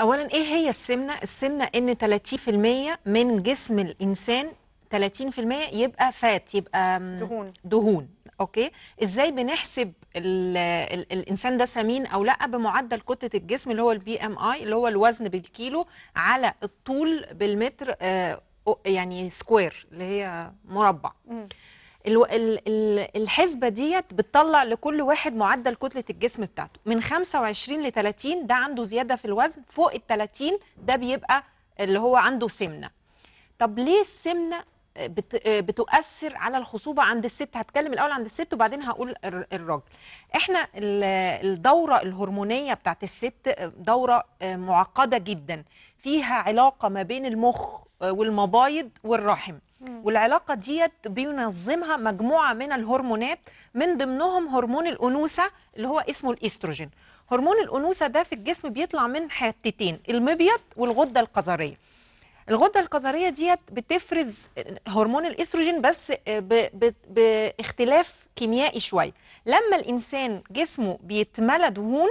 اولا ايه هي السمنه السمنه ان 30% من جسم الانسان 30% يبقى فات يبقى دهون دهون اوكي ازاي بنحسب الـ الـ الانسان ده سمين او لا بمعدل كتله الجسم اللي هو البي ام اي اللي هو الوزن بالكيلو على الطول بالمتر آه يعني سكوير اللي هي مربع م. الحسبه ديت بتطلع لكل واحد معدل كتله الجسم بتاعته من 25 ل 30 ده عنده زياده في الوزن فوق ال 30 ده بيبقى اللي هو عنده سمنه طب ليه السمنه بتؤثر على الخصوبه عند الست هتكلم الاول عند الست وبعدين هقول الراجل احنا الدوره الهرمونيه بتاعت الست دوره معقده جدا فيها علاقه ما بين المخ والمبايض والرحم والعلاقه ديت بينظمها مجموعه من الهرمونات من ضمنهم هرمون الانوثه اللي هو اسمه الاستروجين هرمون الانوثه ده في الجسم بيطلع من حتتين المبيض والغده القذريه الغده القذريه ديت بتفرز هرمون الاستروجين بس آه، باختلاف كيميائي شويه لما الانسان جسمه بيتملى دهون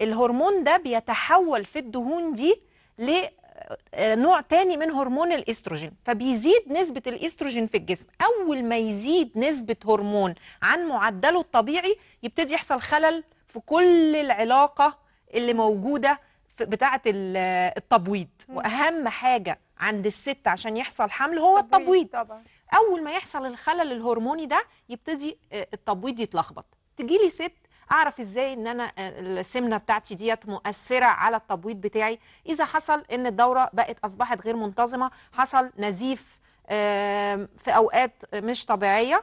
الهرمون ده بيتحول في الدهون دي نوع تاني من هرمون الاستروجين فبيزيد نسبة الاستروجين في الجسم أول ما يزيد نسبة هرمون عن معدله الطبيعي يبتدي يحصل خلل في كل العلاقة اللي موجودة بتاعة آه، التبويض وأهم حاجة عند الست عشان يحصل حمل هو التبويض طبعا أول ما يحصل الخلل الهرموني ده يبتدي آه، التبويض يتلخبط تجيلي ست اعرف ازاي ان انا آه، السمنه بتاعتي ديت مؤثره على التبويض بتاعي اذا حصل ان الدوره بقت اصبحت غير منتظمه حصل نزيف في اوقات مش طبيعيه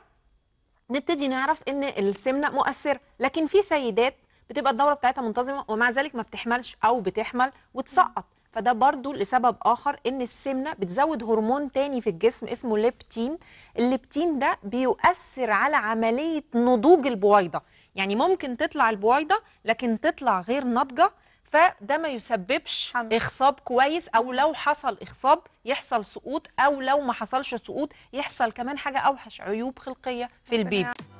نبتدي نعرف ان السمنه مؤثره لكن في سيدات بتبقى الدوره بتاعتها منتظمه ومع ذلك ما بتحملش او بتحمل وتسقط فده برضو لسبب اخر ان السمنه بتزود هرمون تاني في الجسم اسمه ليبتين الليبتين ده بيؤثر على عمليه نضوج البويضه يعني ممكن تطلع البويضه لكن تطلع غير ناضجه فده ما يسببش حمد. اخصاب كويس او لو حصل اخصاب يحصل سقوط او لو ما حصلش سقوط يحصل كمان حاجه اوحش عيوب خلقيه في البيبي